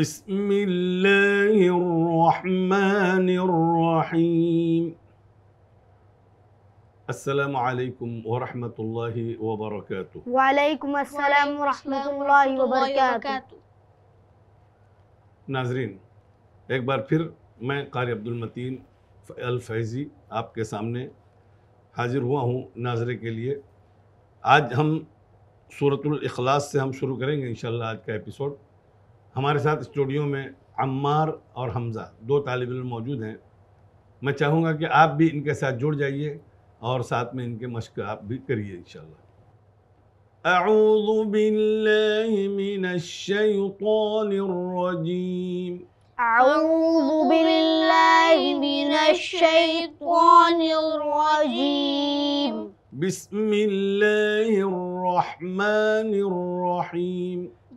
بسم الله الرحمن الرحيم السلام عليكم ورحمة الله وبركاته وعليكم السلام ورحمة الله وبركاته नाजरीन एक बार फिर मैं कारी अब्दुल मतीन अल फैज़ी आपके सामने हाजिर हुआ हूँ नाजरे के लिए आज हम सूरतुल इखलास से हम शुरू करेंगे इन आज का एपिसोड हमारे साथ स्टूडियो में अम्मार और हमज़ा दो तालब इम मौजूद हैं मैं चाहूँगा कि आप भी इनके साथ जुड़ जाइए और साथ में इनके मशक आप भी करिए इन أعوذ بالله من الشيطان الرجيم أعوذ بالله من الشيطان الرجيم بسم الله الرحمن الرحيم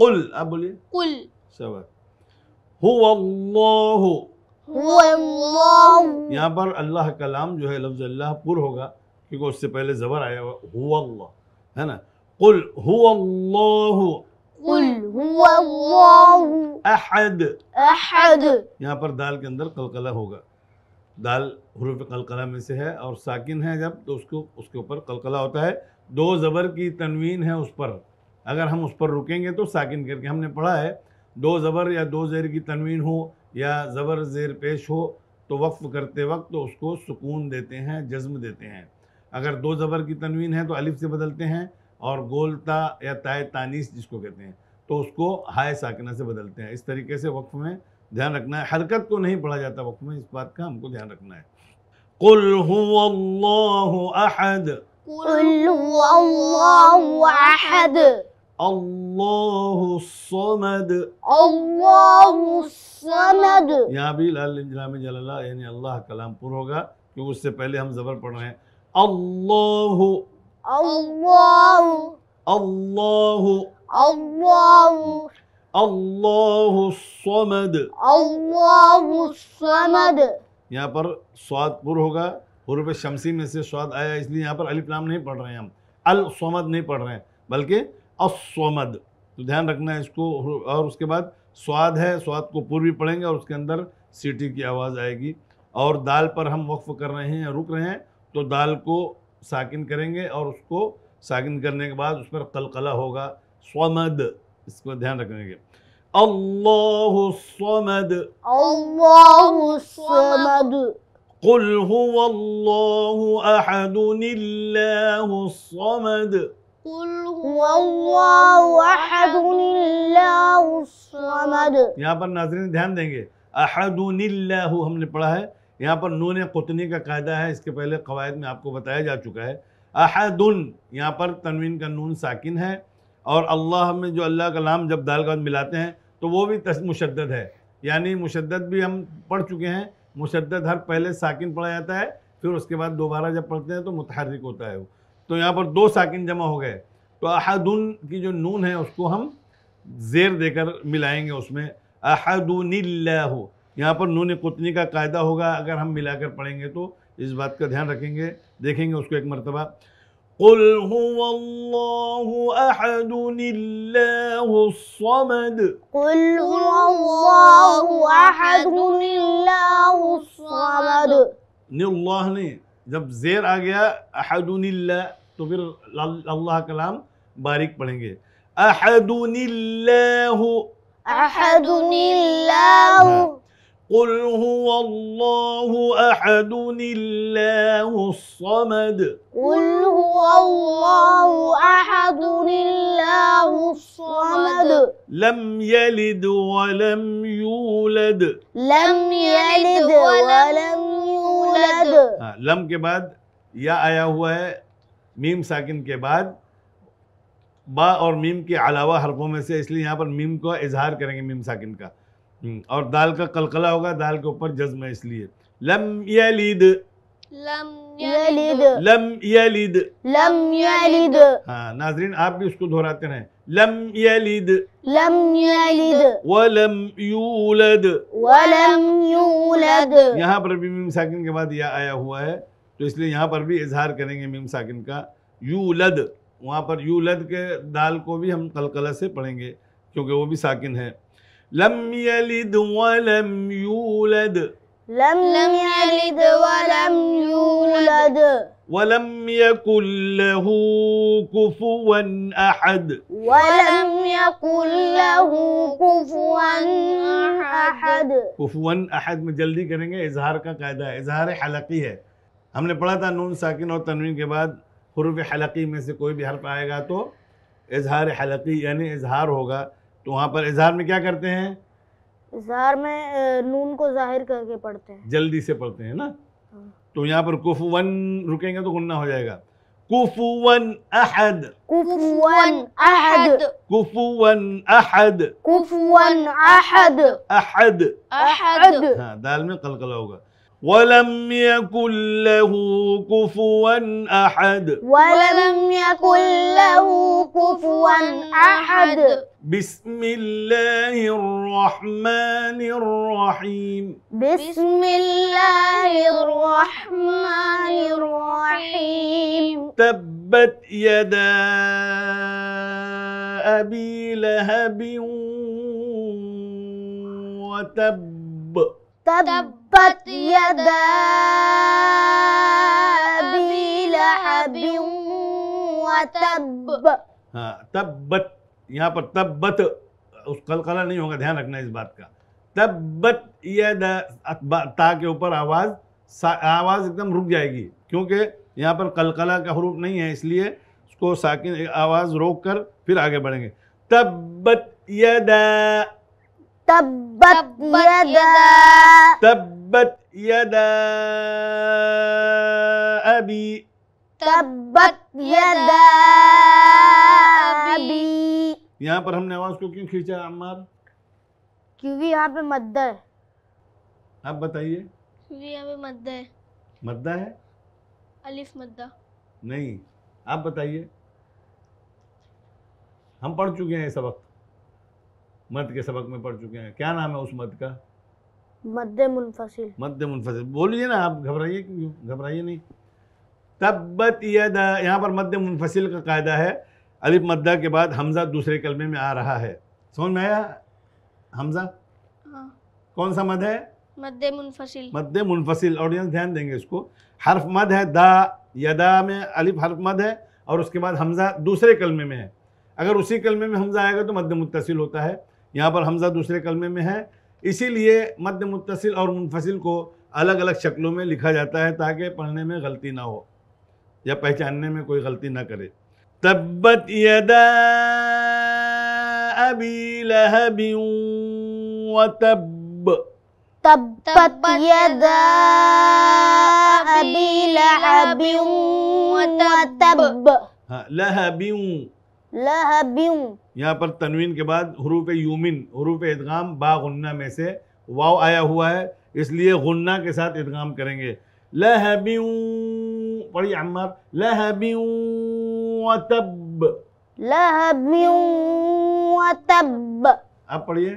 कुल आप बोलिए कुल यहाँ पर अल्लाह कलाम जो है लफ्ज अल्लाह पुर होगा क्योंकि उससे पहले जबर आया हुआ अल्लाह है ना कुल हुल्लाह कुल अहद अहद यहाँ पर दाल के अंदर कलकला होगा दाल हरूफ कलकला में से है और साकिन है जब तो उसको उसके ऊपर कलकला होता है दो जबर की तनवीन है उस पर अगर हम उस पर रुकेंगे तो साकिन करके हमने पढ़ा है दो ज़बर या दो ज़ेर की तनवीन हो या ज़बर ज़ेर पेश हो तो वक्फ़ करते वक्त तो उसको सुकून देते हैं जज्म देते हैं अगर दो ज़बर की तनवीन है तो अलिफ से बदलते हैं और गोलता या ताय तानीस जिसको कहते हैं तो उसको हाय साकिना से बदलते हैं इस तरीके से वक्फ़ में ध्यान रखना है हरकत को नहीं पढ़ा जाता वक्त में इस बात का हमको ध्यान रखना है कुल अहद कुल अहद अस्समद अस्समद यहाँ भी लाल जलाम जलाला यानी अल्लाह कलाम पुर होगा क्योंकि उससे पहले हम जबर पढ़ रहे हैं अल्लाह अल्लाह अल्लाह अल्लाह अल्लाह समद अल्लाह समद यहाँ पर स्वाद पुर होगा हुरूफ शमसी में से स्वाद आया इसलिए यहाँ पर अलिफ लाम नहीं पढ़ रहे हैं हम अल सोमद नहीं पढ़ रहे हैं बल्कि अस्वमद तो ध्यान रखना है इसको और उसके बाद स्वाद है स्वाद को पूर्वी पढ़ेंगे और उसके अंदर सीटी की आवाज़ आएगी और दाल पर हम वक्फ़ कर रहे हैं या रुक रहे हैं तो दाल को साकिन करेंगे और उसको साकिन करने के बाद उस पर कलकला होगा स्वमद इसको ध्यान रखेंगे अल्लाह स्वमद स्वमद यहाँ पर नाजरीन ध्यान देंगे अहदुनिल्लाहु हमने पढ़ा है यहाँ पर नून कुतनी का कायदा है इसके पहले कवायद में आपको बताया जा चुका है अहदुन यहाँ पर तनवीन का नून साकिन है और अल्लाह में जो अल्लाह का नाम जब दाल का मिलाते हैं तो वो भी मुशद है यानी मुशद्दद भी हम पढ़ चुके हैं मुशद्दद हर पहले साकिन पढ़ा जाता है फिर उसके बाद दोबारा जब पढ़ते हैं तो मुतहरक होता है वो तो यहाँ पर दो साकिन जमा हो गए तो अहदुन की जो नून है उसको हम जेर देकर मिलाएंगे उसमें अहदुनिल्लाह यहाँ पर नून कुतनी का कायदा होगा अगर हम मिलाकर पढ़ेंगे तो इस बात का ध्यान रखेंगे देखेंगे उसको एक मरतबा قل هو الله أحد الله الصمد قل هو الله أحد الله الصمد जब जेर आ गया अहदुनिल्ला तो फिर अल्लाह कलाम बारीक पढ़ेंगे अहदुनिल्लाहु अहदुनिल्लाहु قل هو الله أحد الله الصمد قل هو الله أحد الله الصمد لم يلد ولم يولد لم يلد ولم يولد हाँ, लम के बाद या आया हुआ है मीम साकिन के बाद बा और मीम के अलावा हरफों में से इसलिए यहाँ पर मीम का इजहार करेंगे मीम साकिन का हम्म, और दाल का कलकला होगा दाल के ऊपर जज्म है इसलिए लम यलिद लम यलिद लम यलिद हाँ नाजरीन आप भी उसको दोहराते रहे लम यलिद लम यलिद वलम यूलद वलम यूलद यहाँ पर भी मीम साकिन के बाद यह आया हुआ है तो इसलिए यहाँ पर भी इजहार करेंगे मीम साकिन का यू लद वहाँ पर यू लद के दाल को भी हम कलकला से पढ़ेंगे क्योंकि वो भी साकिन है लम यलिद लम यूलद लम लम यलिद लम यूलद लम यकुल लहू कुफुवन अहद लम यकुल लहू कुफुवन अहद कुफुवन अहद में जल्दी करेंगे इजहार का कायदा है इजहार हलकी है हमने पढ़ा था नून साकिन और तनवीन के बाद हरूफ हलकी में से कोई भी हर्फ आएगा तो इजहार हलकी यानी इजहार होगा तो वहाँ पर इजहार में क्या करते हैं इजहार में नून को जाहिर करके पढ़ते हैं जल्दी से पढ़ते हैं ना हाँ। तो यहाँ पर कुफवन रुकेंगे तो गुन्ना हो जाएगा कुफुवन अहद कुफुवन अहद कुफुवन अहद कुफुवन अहद अहद अहद हाँ दाल में कलकला होगा ولم يكن له كفوا أحد ولم يكن له كفوا أحد بسم الله الرحمن الرحيم بسم الله الرحمن الرحيم تبت يدا أبي لهب وتب تب تبت يدا وتب हाँ, तब्बत यहाँ पर तब्बत उस कल कला नहीं होगा ध्यान रखना इस बात का तब्बत ता के ऊपर आवाज़ आवाज़ एकदम रुक जाएगी क्योंकि यहाँ पर कलकला का हरूफ नहीं है इसलिए उसको साकिन आवाज़ रोक कर फिर आगे बढ़ेंगे तब्बत यदा तब्बत यदा तब تبت يدا أبي تبت يدا أبي यहाँ पर हमने आवाज को क्यों खींचा अम्मार क्योंकि यहाँ पे मद्दा है आप बताइए क्योंकि यहाँ पे मद्दा है मद्दा है अलिफ मद्दा नहीं आप बताइए हम पढ़ चुके हैं ये सबक मद के सबक में पढ़ चुके हैं क्या नाम है उस मद का मध्य मुनफसिल मध्य मुनफसिल बोलिए ना आप घबराइए घबराइए नहीं तब्बत यदा यहाँ पर मध्य मुनफसिल का कायदा है अलिफ मद्दा के बाद हमज़ा दूसरे कलमे में आ रहा है समझ में आया हमज़ा हाँ। कौन सा मद है मध्य मुनफसिल मध्य मुनफसिल ऑडियंस ध्यान देंगे इसको हर्फ मद है दा यदा में अलिफ हर्फ मद है और उसके बाद हमज़ा दूसरे कलमे में है अगर उसी कलमे में हमज़ा आएगा तो मध्य मुतसिल होता है यहाँ पर हमज़ा दूसरे कलमे में है इसीलिए मध्य मुतसिल और मुनफसिल को अलग अलग शक्लों में लिखा जाता है ताकि पढ़ने में गलती ना हो या पहचानने में कोई गलती ना करे तब्बत यदा अभी तब तब्बत यदा अबी तब हाँ लहब यहाँ पर तनवीन के बाद हरूफ यूमिन हरूफ इदगाम बा में से वाव आया हुआ है इसलिए गुन्ना के साथ इदगाम करेंगे आप पढ़िए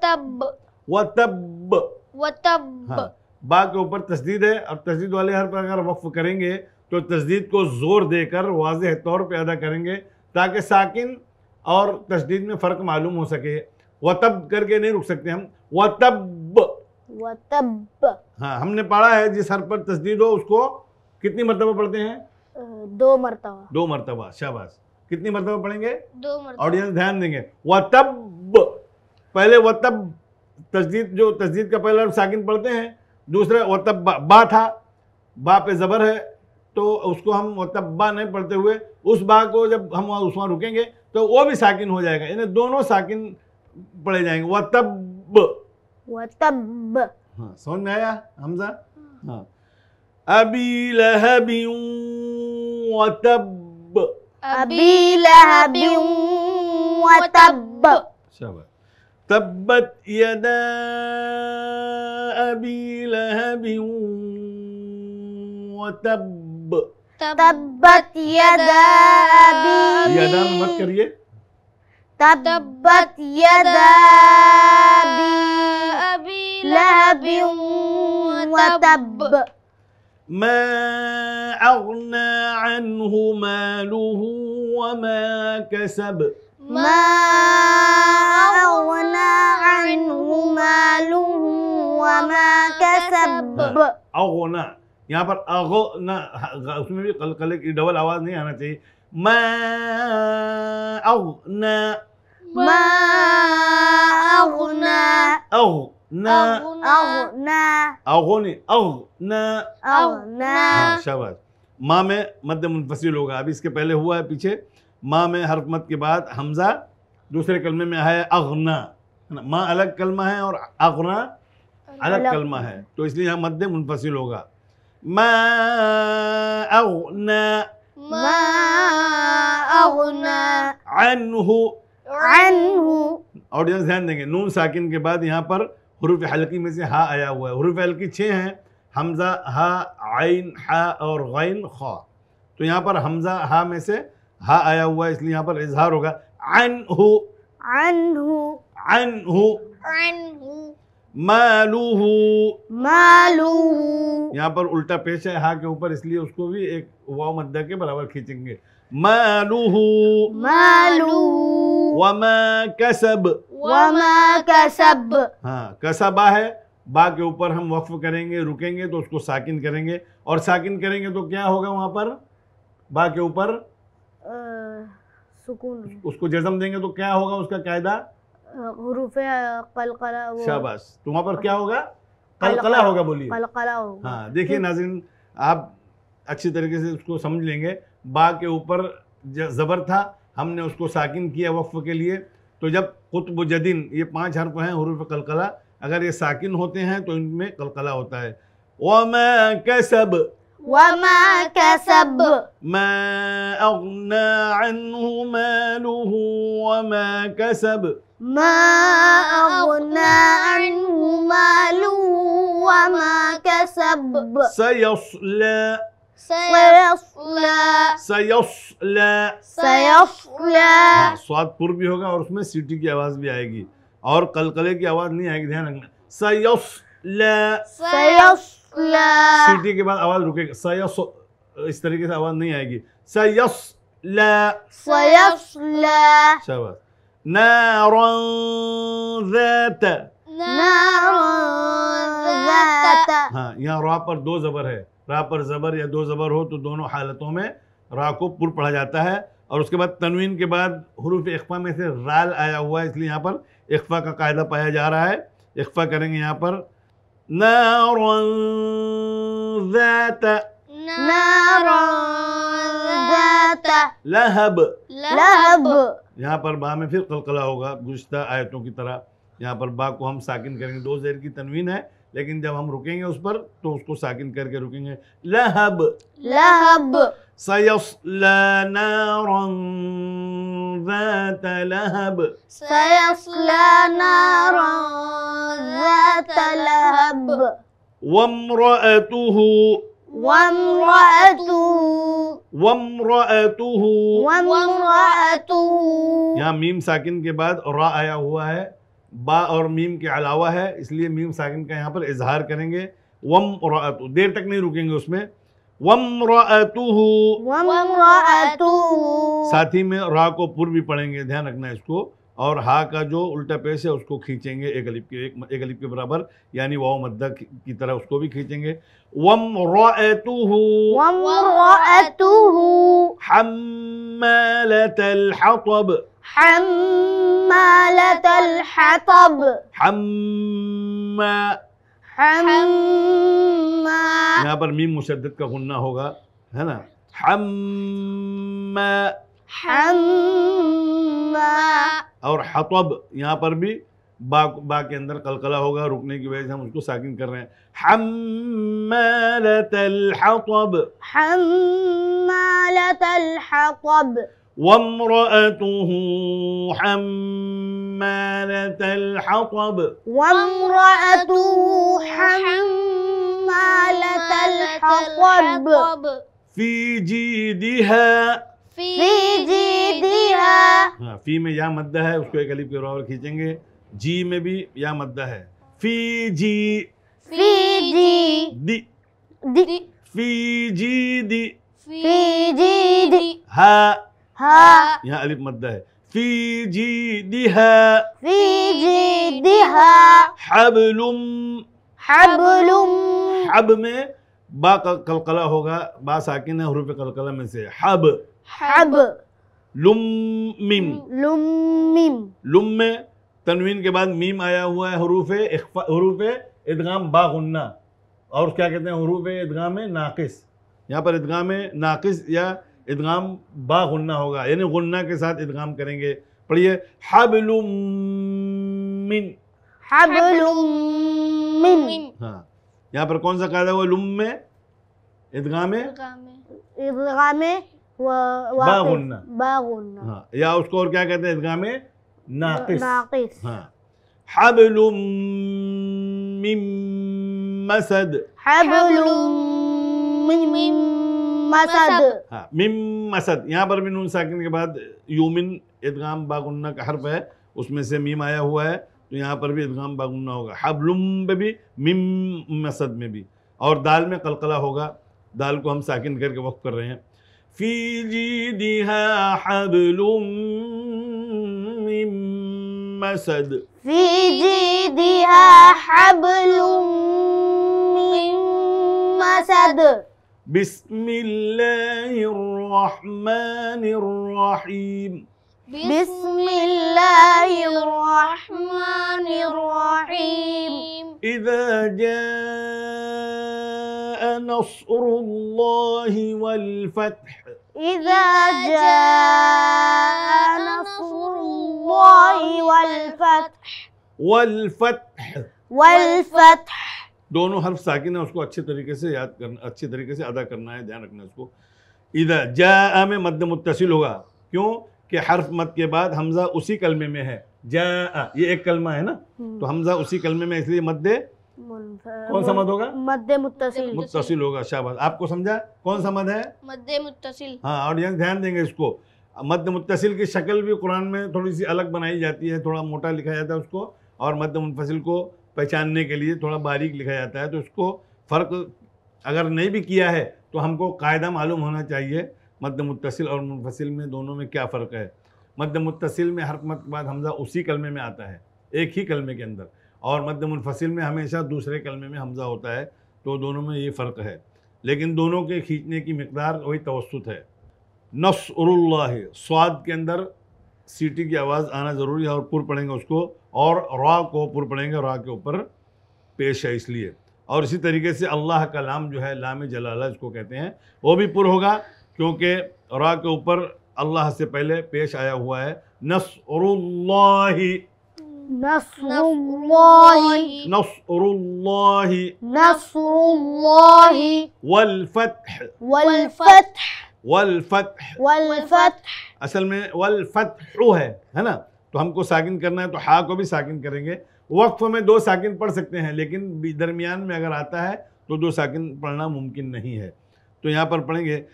तब वतब वतब हाँ बा के ऊपर तस्दीद है और तस्दीद वाले हर पर अगर वक्फ करेंगे तो तजदीद को ज़ोर देकर वाज तौर पर अदा करेंगे ताकि साकििन और तशदीद में फ़र्क मालूम हो सके व तब करके नहीं रुक सकते हम व तब व तब हाँ हमने पढ़ा है जिस हर पर तस्दीद हो उसको कितनी मरतबा पढ़ते हैं दो मरतबा दो मरतबा शाबाश कितनी मरतबा पढ़ेंगे दो ऑडियंस ध्यान देंगे व तब पहले व तब तजदीद जो तजदीद का पहला साकििन पढ़ते हैं दूसरा व तब बा था बा पे ज़बर है तो उसको हम मतलब बा नहीं पढ़ते हुए उस बा को जब हम उस वहाँ रुकेंगे तो वो भी साकिन हो जाएगा यानी दोनों साकिन पढ़े जाएंगे तब वतब हाँ समझ में आया हमजा हाँ अबी लहबी वतब अबी लहबी वतब शाबाश तब्बत यदा अबी लहबी तब تبت يدا ابي يدا यदा मत تبت يدا ابي अभी وتب ما أغنى عنه ماله وما كسب ما أغنى عنه ماله وما كسب أغنى यहाँ पर अगो न उसमें भी कल कल की डबल आवाज़ नहीं आना चाहिए मैं औ माँ में मध्य मुनफसिल होगा अभी इसके पहले हुआ है पीछे माँ में हरकमत के बाद हमजा दूसरे कलमे में है अगना है ना माँ अलग कलमा है और अगना अलग कलमा है तो इसलिए यहाँ मध्य मुनफसिल होगा ما أغنى ما أغنى عنه عنه और ऑडियंस ध्यान देंगे नून साकिन के बाद यहाँ पर हरूफ हल्की में से हा आया हुआ है हरूफ हल्की छः हैं हमज़ा हा आइन हा और गैन खा तो यहाँ पर हमज़ा हा में से हा आया हुआ है इसलिए यहाँ पर इजहार होगा अन हु अन हु अन हु मालूहू मालूहू यहाँ पर उल्टा पेश है हा के ऊपर इसलिए उसको भी एक वाव मध्य के बराबर खींचेंगे मालूहू मालूहू वमा कसब वमा कसब हाँ कसबा है बा के ऊपर हम वक्फ करेंगे रुकेंगे तो उसको साकिन करेंगे और साकिन करेंगे तो क्या होगा वहाँ पर बा के ऊपर सुकून उसको जजम देंगे तो क्या होगा उसका कायदा शाबाश तो वहाँ पर क्या होगा कलकला होगा बोलिए कलकला हाँ देखिए नाजिन आप अच्छी तरीके से उसको समझ लेंगे बा के ऊपर ज़बर था हमने उसको साकिन किया वक्फ़ के लिए तो जब कुतब जदीन ये पांच हर्फ हैं हरूफ कलकला अगर ये साकिन होते हैं तो इनमें कलकला होता है वमा कसब वमा कसब मा अगना अन्हु मालुहु वमा कसब ما أغنى عنه ماله وما كسب سيصلى سيصلى سيصلى سيصلى हाँ, स्वाद पुर भी होगा और उसमें सीटी की आवाज भी आएगी और कलकले की आवाज नहीं आएगी ध्यान रखना सयसला सयसला सीटी के बाद आवाज रुकेगा सयस इस तरीके से आवाज नहीं आएगी सयसला सयसला शाबाश نارا ذات हाँ यहाँ रा पर दो जबर है रा पर जबर या दो जबर हो तो दोनों हालतों में रा को पुर पढ़ा जाता है और उसके बाद तनवीन के बाद हरूफ इख्फा में से राल आया हुआ है इसलिए यहाँ पर इख्फा का कायदा पाया जा रहा है इख्फा करेंगे यहाँ पर लहब लहब यहाँ पर बा में फिर कलकला होगा गुज्त आयतों की तरह यहाँ पर बा को हम साकिन करेंगे दो जेर की तनवीन है लेकिन जब हम रुकेंगे उस पर तो उसको साकिन करके रुकेंगे लहब लहब लहब लहब वम्रअतुहु यहाँ मीम साकिन के बाद रा आया हुआ है बा और मीम के अलावा है इसलिए मीम साकिन का यहाँ पर इजहार करेंगे वम रतु देर तक नहीं रुकेंगे उसमें वम रतुहु वम रतुहु साथ ही में रा को पूर्व भी पढ़ेंगे ध्यान रखना इसको और हा का जो उल्टा पेस है उसको खींचेंगे एक अलिप के एक, एक अलिप के बराबर यानी वाओ मद्दा की तरह उसको भी खींचेंगे वम यहाँ पर मीम मुशद का गुन्ना होगा है ना हम حمّا اور حطب یہاں پر بھی با, با کے اندر قلقلہ ہوگا رکنے کی وجہ سے ہم اس کو ساکن کر رہے ہیں حمّالت الحطب حمّالت الحطب وامرأته حمّالة الحطب وامرأته حمّالة الحطب في جيدها फी दिया हाँ फी में या मद्दा है उसको एक अलीफ के बराबर खींचेंगे जी में भी या मद्दा है फी जी फी जी दी दी फी जी दी फी जी दी हा हा यहाँ अलिफ मद्दा है फी जी हा फी जी हा हबलुम हबलुम हब में बा कलकला होगा बा साकिन है हरूफ कलकला में से हब हब लुम्मिम लुम्मिम लुम में तनवीन के बाद मीम आया हुआ है हरूफ हरूफ इदगाम बागुन्ना और क्या कहते हैं हरूफ इदगाम नाकिस यहाँ पर इदगाम नाकिस या इदगाम बागुन्ना होगा यानी गुन्ना के साथ इदगाम करेंगे पढ़िए हब लुमिन हाँ यहाँ पर कौन सा कायदा हुआ लुम में इदगाम इदगाम बागुन्ना बागुन्ना हाँ या उसको और क्या कहते हैं ईदगाह में नाकिस नाकिस हाँ हबलुम मिम मसद हबलुम मिम मसद हाँ मिम मसद यहाँ पर भी नून साकिन के बाद यूमिन ईदगाम बागुन्ना का हर्फ है उसमें से मीम आया हुआ है तो यहाँ पर भी ईदगाम बागुन्ना होगा हबलुम में भी मिम मसद में भी और दाल में कलकला होगा दाल को हम साकिन करके वक्त कर रहे हैं في جيدها حبل من مسد في جيدها حبل من مسد بسم الله الرحمن الرحيم بسم الله الرحمن الرحيم إذا جاء نصر الله والفتح إذا جاء نصر الله والفتح والفتح والفتح दोनों हर्फ साकिन है उसको अच्छे तरीके से याद करना अच्छे तरीके से अदा करना है ध्यान रखना उसको इधर जा में मद मुतसिल होगा क्यों कि हर्फ मत के बाद हमजा उसी कलमे में है जा ये एक कलमा है ना हम्म। तो हमजा उसी कलमे में इसलिए मद कौन सा मद होगा मध्य मुतसिल मुतसिल होगा शाबाश आपको समझा कौन सा मद है मध्य मुतसिल हाँ ऑडियंस ध्यान देंगे इसको मध्य मुतसिल की शक्ल भी कुरान में थोड़ी सी अलग बनाई जाती है थोड़ा मोटा लिखा जाता है उसको और मध्य मुतसिल को पहचानने के लिए थोड़ा बारीक लिखा जाता है तो उसको फ़र्क अगर नहीं भी किया है तो हमको कायदा मालूम होना चाहिए मध्य मुतसिल और मुनफसिल में दोनों में क्या फ़र्क है मध्य मुतसिल में हरकमत के बाद हमजा उसी कलमे में आता है एक ही कलमे के अंदर और मध्य मुनफसिल में हमेशा दूसरे कलमे में हमज़ा होता है तो दोनों में ये फ़र्क है लेकिन दोनों के खींचने की मकदार वही तवसत है नसरुल्ला स्वाद के अंदर सीटी की आवाज़ आना ज़रूरी है और पुर पड़ेंगे उसको और रा को पुर पड़ेंगे रा के ऊपर पेश है इसलिए और इसी तरीके से अल्लाह का लाम जो है लाम जलाला इसको कहते हैं वो भी पुर होगा क्योंकि रा के ऊपर अल्लाह से पहले पेश आया हुआ है नसरुल्ला نصر الله نصر الله نصر الله والفتح والفتح والفتح والفتح असल में والفتح है है ना तो हमको साकिन करना है तो हा को भी साकिन करेंगे वक्फ में दो साकिन पढ़ सकते हैं लेकिन दरमियान में अगर आता है तो दो साकिन पढ़ना मुमकिन नहीं है तो यहाँ पर पढ़ेंगे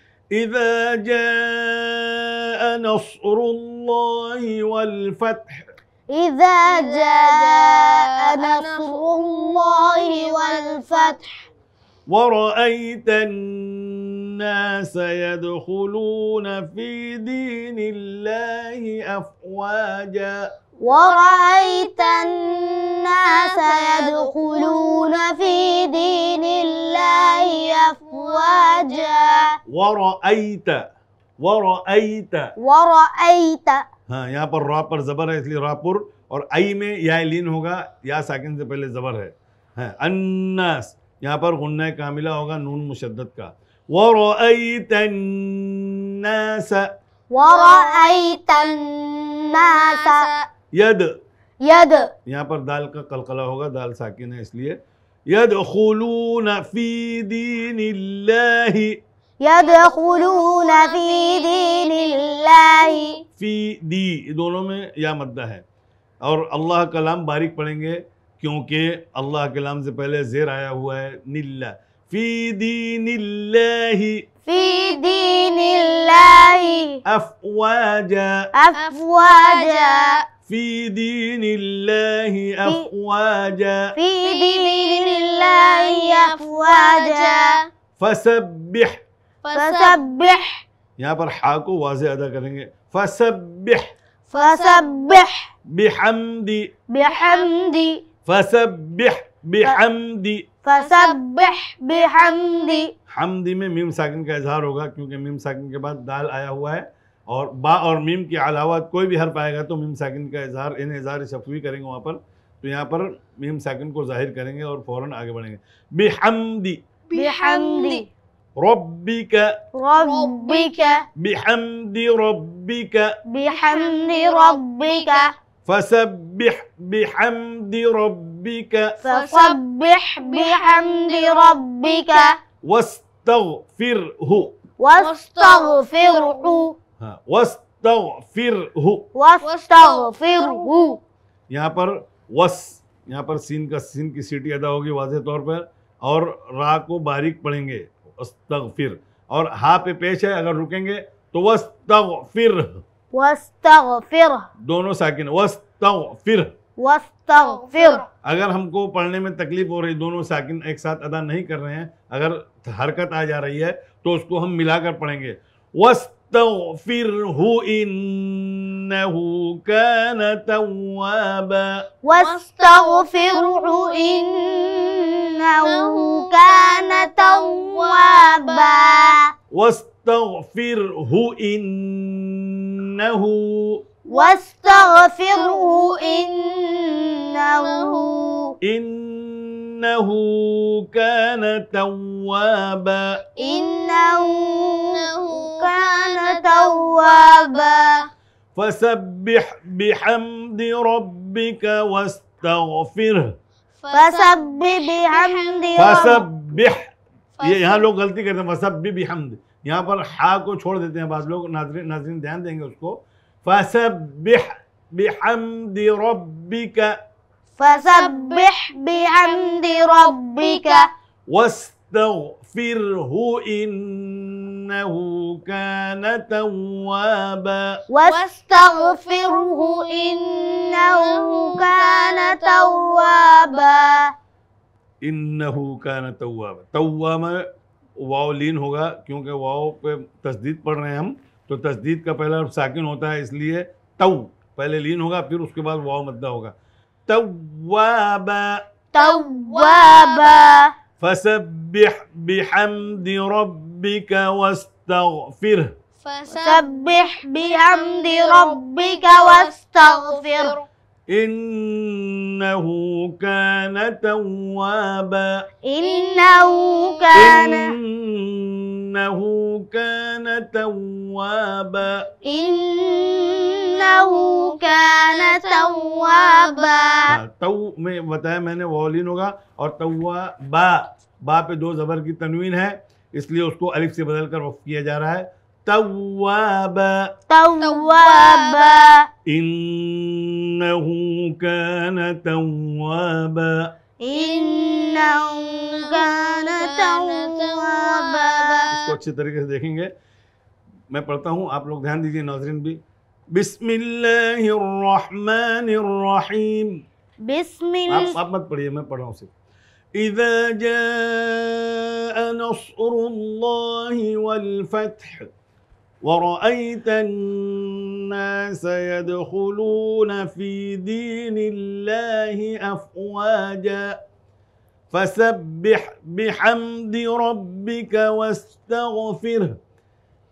إذا جاء نصر الله والفتح إذا جاء نصر الله والفتح ورأيت الناس يدخلون في دين الله أفواجا ورأيت الناس يدخلون في دين الله أفواجا ورأيت ورأيت ورأيت हाँ यहाँ पर रॉ पर ज़बर है इसलिए रॉपुर और आई में या लीन होगा या साकिन से पहले ज़बर है हाँ अन्नास यहाँ पर गुन्न कामिला होगा नून मुशद का वो यद यद यहाँ पर दाल का कलकला होगा दाल साकिन है इसलिए यद खुलू नफी दीन यदखुलून फी दीनिल्लाह फी दी दोनों में या मद्दा है और अल्लाह का लाम बारीक पढ़ेंगे क्योंकि अल्लाह के लाम से पहले जेर आया हुआ है निल्ला फी दीनिल्लाही फी दीनिल्लाही अफवाजा अफवाजा फी दीनिल्लाही अफवाजा फी दीनिल्लाही अफवाजा फसब्बिह यहाँ पर हा को वाजे अदा करेंगे फसब्बिह बिहमदी बिहमदी बिहमदी बिहमदी हमदी में मीम साकिन का इजहार होगा क्योंकि मीम साकिन के बाद दाल आया हुआ है और बा और मीम के अलावा कोई भी हर पाएगा तो मीम साकिन का इजहार इन इजहार शफवी करेंगे वहाँ पर तो यहाँ पर मीम साकिन को जाहिर करेंगे और फ़ौरन आगे बढ़ेंगे बेहमदी बेहमदी ربك ربك بحمد ربك بحمد ربك فسبح بحمد ربك فسبح بحمد ربك واستغفره واستغفره واستغفره واستغفره यहाँ पर वस यहाँ पर सीन का सीन की सीटी अदा होगी वाजे तौर पर और रा को बारीक पढ़ेंगे वस्तगफिर और हा पे पेश है अगर रुकेंगे तो वस्तगफिर वस्तगफिर दोनों साकिन वस्तगफिर वस्तगफिर अगर हमको पढ़ने में तकलीफ हो रही दोनों साकिन एक साथ अदा नहीं कर रहे हैं अगर हरकत आ जा रही है तो उसको हम मिलाकर पढ़ेंगे वस्तगफिर हु इन्नहु कान तवाबा إنه كان توابا واستغفره إنه واستغفره إنه إنه كان توابا إنه كان توابا فسبح بحمد ربك واستغفره ये यहाँ लोग गलती करते हैं भी हमद यहाँ पर हा को छोड़ देते हैं बाद लोग नाजरी नाजरीन ध्यान देंगे उसको फसब्बिह बिहमद रब्बिक फसब्बिह बिहमद रब्बिक वास्तगफिरहु इन إنه كان توابا واستغفره إنه كان توابا إنه كان توابا توابا میں واو لین ہوگا کیونکہ واو پہ تصدیق پڑھ تو تصدیق کا پہلا ساکن ہوتا ہے تو پہلے لین ہوگا پھر اس واو مدہ ہوگا توابا توابا فسبح بحمد رب ربك واستغفره فسبح بحمد ربك واستغفر إنه كان توابا إنه كان إنه كان توابا إنه كان توابا تو में बताया मैंने वॉलिन होगा और तवा बा बा पे दो जबर इसलिए उसको अलिफ से बदल कर किया जा रहा है अच्छी इसको अच्छे तरीके से देखेंगे मैं पढ़ता हूँ आप लोग ध्यान दीजिए नाजरीन भी बिस्मिल्लाहिर्रहमानिर्रहीम आप, आप मत पढ़िए मैं पढ़ रहा हूँ सिर्फ إذا جاء نصر الله والفتح ورأيت الناس يدخلون في دين الله أفواجا فسبح بحمد ربك واستغفره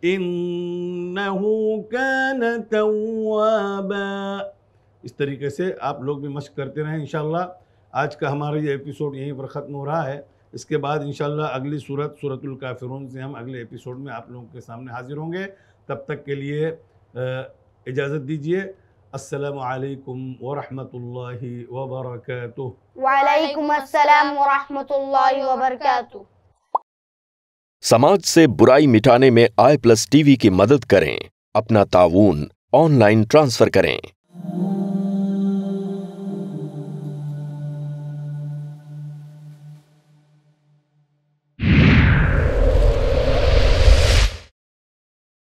إنه كان توابا اس तरीके سے آپ لوگ بھی مشق کرتے رہیں انشاءاللہ आज का हमारा ये एपिसोड यहीं पर ख़त्म हो रहा है इसके बाद इन अगली सूरत सूरतुल से हम अगले एपिसोड में आप लोगों के सामने हाजिर होंगे तब तक के लिए इजाज़त दीजिए असलकम वरहमतुल्लाहि वबरकatuh समाज से बुराई मिटाने में आई प्लस टीवी की मदद करें अपना ताउन ऑनलाइन ट्रांसफर करें